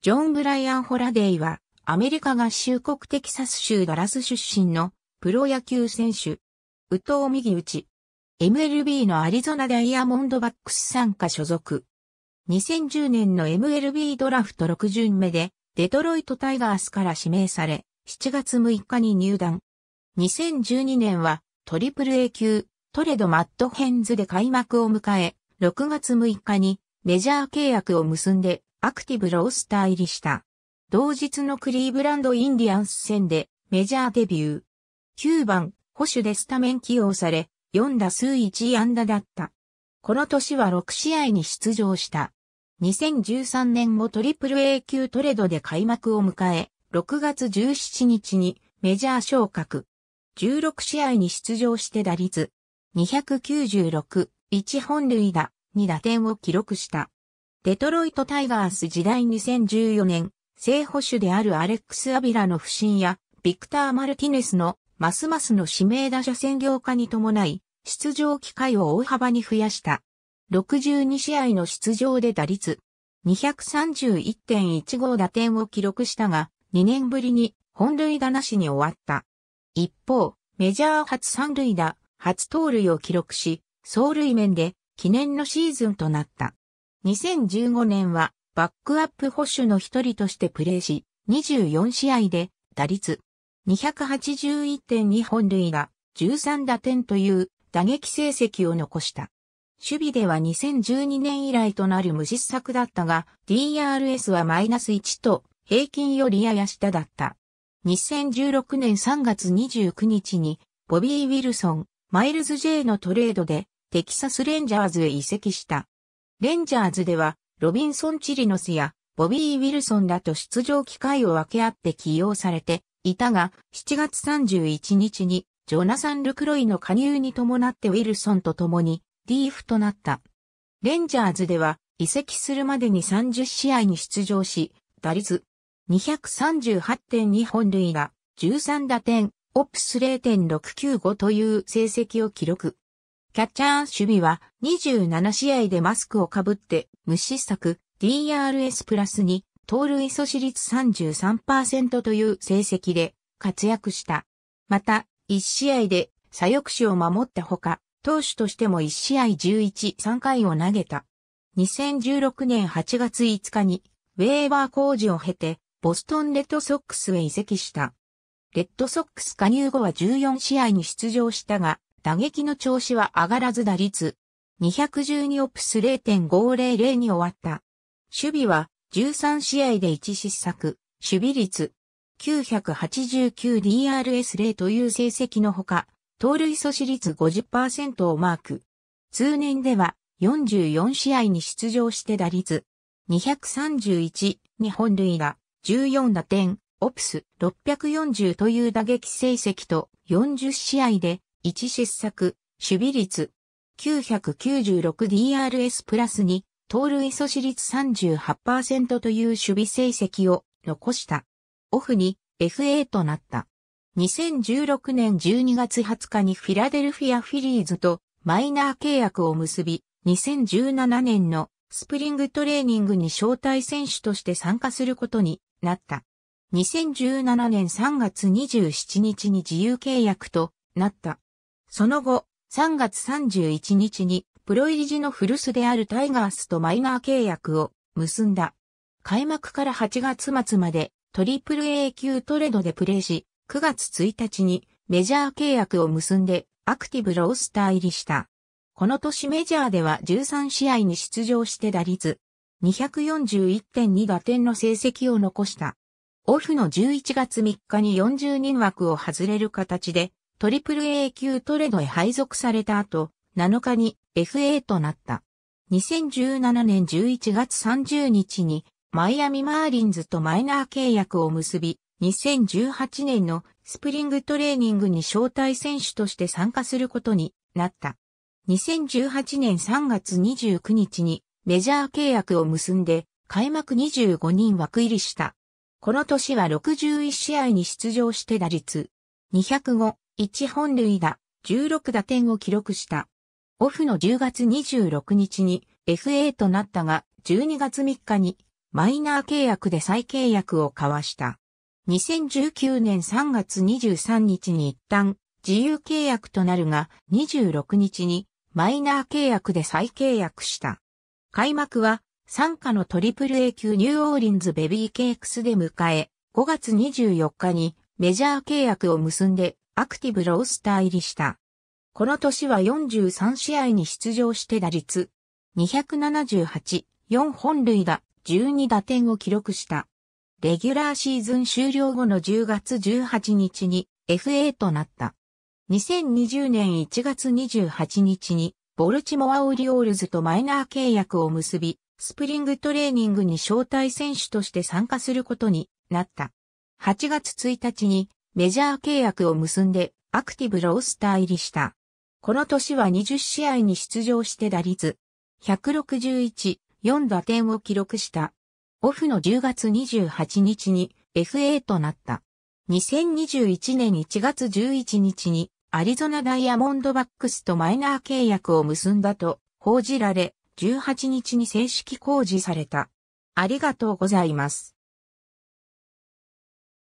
ジョン・ブライアン・ホラデイは、アメリカ合衆国テキサス州ダラス出身のプロ野球選手。宇藤右打ち。MLB のアリゾナダイヤモンドバックス参加所属。2010年の MLB ドラフト6巡目で、デトロイトタイガースから指名され、7月6日に入団。2012年は、トリプル A 級、トレド・マット・ヘンズで開幕を迎え、6月6日にメジャー契約を結んでアクティブロースター入りした。同日のクリーブランドインディアンス戦でメジャーデビュー。9番、保守でスタメン起用され、4打数1安打だった。この年は6試合に出場した。2013年もトリプル a 級トレードで開幕を迎え、6月17日にメジャー昇格。16試合に出場して打率296、1本塁打、2打点を記録した。デトロイトタイガース時代2014年、正捕手であるアレックス・アビラの不振や、ビクター・マルティネスの、ますますの指名打者専業化に伴い、出場機会を大幅に増やした。62試合の出場で打率、231.15打点を記録したが、2年ぶりに本塁打なしに終わった。一方、メジャー初三塁打、初盗塁を記録し、走塁面で記念のシーズンとなった。2015年はバックアップ保守の一人としてプレーし、24試合で打率281.2本塁打13打点という打撃成績を残した。守備では2012年以来となる無失策だったが、DRS はマイナス1と平均よりやや下だった。2016年3月29日に、ボビー・ウィルソン、マイルズ・ J のトレードで、テキサス・レンジャーズへ移籍した。レンジャーズでは、ロビンソン・チリノスや、ボビー・ウィルソンらと出場機会を分け合って起用されていたが、7月31日に、ジョナサン・ルクロイの加入に伴ってウィルソンと共に、リーフとなった。レンジャーズでは、移籍するまでに30試合に出場し、打率238.2本塁打、13打点、オプス0.695という成績を記録。キャッチャー守備は27試合でマスクをかぶって無失策 DRS プラスに盗塁阻止率33%という成績で活躍した。また、1試合で左翼手を守ったほか、投手としても1試合11、3回を投げた。2016年8月5日に、ウェーバー工事を経て、ボストンレッドソックスへ移籍した。レッドソックス加入後は14試合に出場したが、打撃の調子は上がらず打率、212オプス0.500に終わった。守備は13試合で1失策、守備率 989DRS0 という成績のほか、盗塁阻止率50%をマーク。通年では44試合に出場して打率231日本塁打14打点、オプス640という打撃成績と40試合で1失策、守備率 996DRS プラス2、盗塁阻止率38%という守備成績を残した。オフに FA となった。2016年12月20日にフィラデルフィア・フィリーズとマイナー契約を結び、2017年のスプリングトレーニングに招待選手として参加することになった。2017年3月27日に自由契約となった。その後、3月31日にプロ入り時の古巣であるタイガースとマイナー契約を結んだ。開幕から8月末までトリプル A 級トレードでプレーし、9月1日にメジャー契約を結んでアクティブロースター入りした。この年メジャーでは13試合に出場して打率241.2打点の成績を残した。オフの11月3日に4人枠を外れる形でトリプル a 級トレドへ配属された後、7日に FA となった。2017年11月30日にマイアミマーリンズとマイナー契約を結び、2018年のスプリングトレーニングに招待選手として参加することになった。2018年3月29日にメジャー契約を結んで開幕25人枠入りした。この年は61試合に出場して打率205、1本塁打、16打点を記録した。オフの10月26日に FA となったが、12月3日にマイナー契約で再契約を交わした。2019年3月23日に一旦自由契約となるが、26日にマイナー契約で再契約した。開幕は、参加の AAA 級ニューオーリンズベビーケークスで迎え、5月24日にメジャー契約を結んでアクティブロースター入りした。この年は43試合に出場して打率278、4本塁打、12打点を記録した。レギュラーシーズン終了後の10月18日に FA となった。2020年1月28日にボルチモアオリオールズとマイナー契約を結び、スプリングトレーニングに招待選手として参加することになった。8月1日にメジャー契約を結んでアクティブロースター入りした。この年は20試合に出場して打率161、4打点を記録した。オフの10月28日に FA となった。2021年1月11日にアリゾナダイヤモンドバックスとマイナー契約を結んだと報じられ、18日に正式公示された。ありがとうございます。